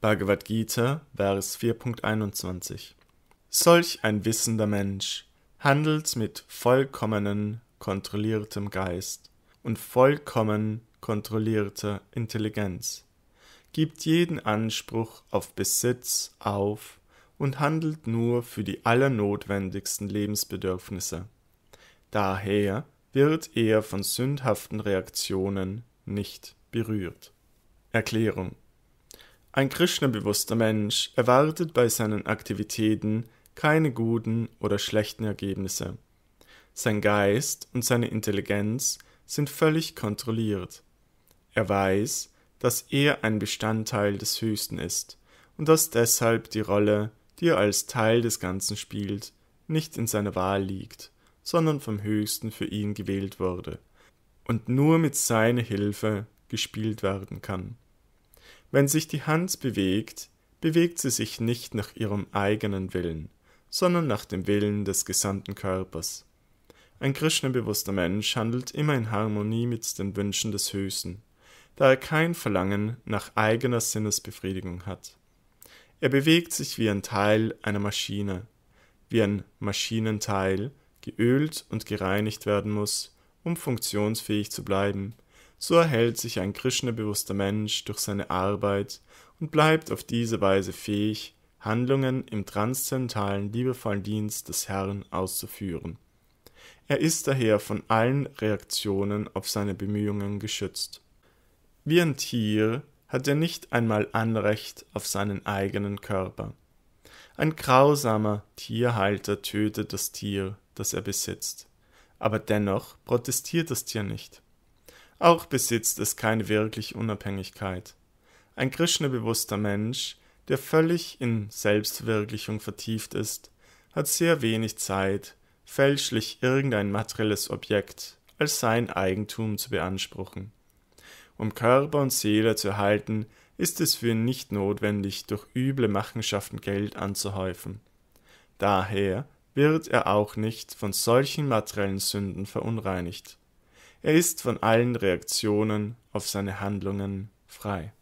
Bhagavad Gita, Vers 4.21. Solch ein wissender Mensch handelt mit vollkommenen, kontrolliertem Geist und vollkommen kontrollierter Intelligenz, gibt jeden Anspruch auf Besitz auf und handelt nur für die allernotwendigsten Lebensbedürfnisse. Daher wird er von sündhaften Reaktionen nicht berührt. Erklärung ein Krishna-bewusster Mensch erwartet bei seinen Aktivitäten keine guten oder schlechten Ergebnisse. Sein Geist und seine Intelligenz sind völlig kontrolliert. Er weiß, dass er ein Bestandteil des Höchsten ist und dass deshalb die Rolle, die er als Teil des Ganzen spielt, nicht in seiner Wahl liegt, sondern vom Höchsten für ihn gewählt wurde und nur mit seiner Hilfe gespielt werden kann. Wenn sich die Hand bewegt, bewegt sie sich nicht nach ihrem eigenen Willen, sondern nach dem Willen des gesamten Körpers. Ein Krishna-bewusster Mensch handelt immer in Harmonie mit den Wünschen des Höchsten, da er kein Verlangen nach eigener Sinnesbefriedigung hat. Er bewegt sich wie ein Teil einer Maschine, wie ein Maschinenteil, geölt und gereinigt werden muss, um funktionsfähig zu bleiben – so erhält sich ein Krishna-bewusster Mensch durch seine Arbeit und bleibt auf diese Weise fähig, Handlungen im transzentalen, liebevollen Dienst des Herrn auszuführen. Er ist daher von allen Reaktionen auf seine Bemühungen geschützt. Wie ein Tier hat er nicht einmal Anrecht auf seinen eigenen Körper. Ein grausamer Tierhalter tötet das Tier, das er besitzt. Aber dennoch protestiert das Tier nicht. Auch besitzt es keine wirkliche Unabhängigkeit. Ein Krishna-bewusster Mensch, der völlig in Selbstverwirklichung vertieft ist, hat sehr wenig Zeit, fälschlich irgendein materielles Objekt als sein Eigentum zu beanspruchen. Um Körper und Seele zu erhalten, ist es für ihn nicht notwendig, durch üble Machenschaften Geld anzuhäufen. Daher wird er auch nicht von solchen materiellen Sünden verunreinigt. Er ist von allen Reaktionen auf seine Handlungen frei.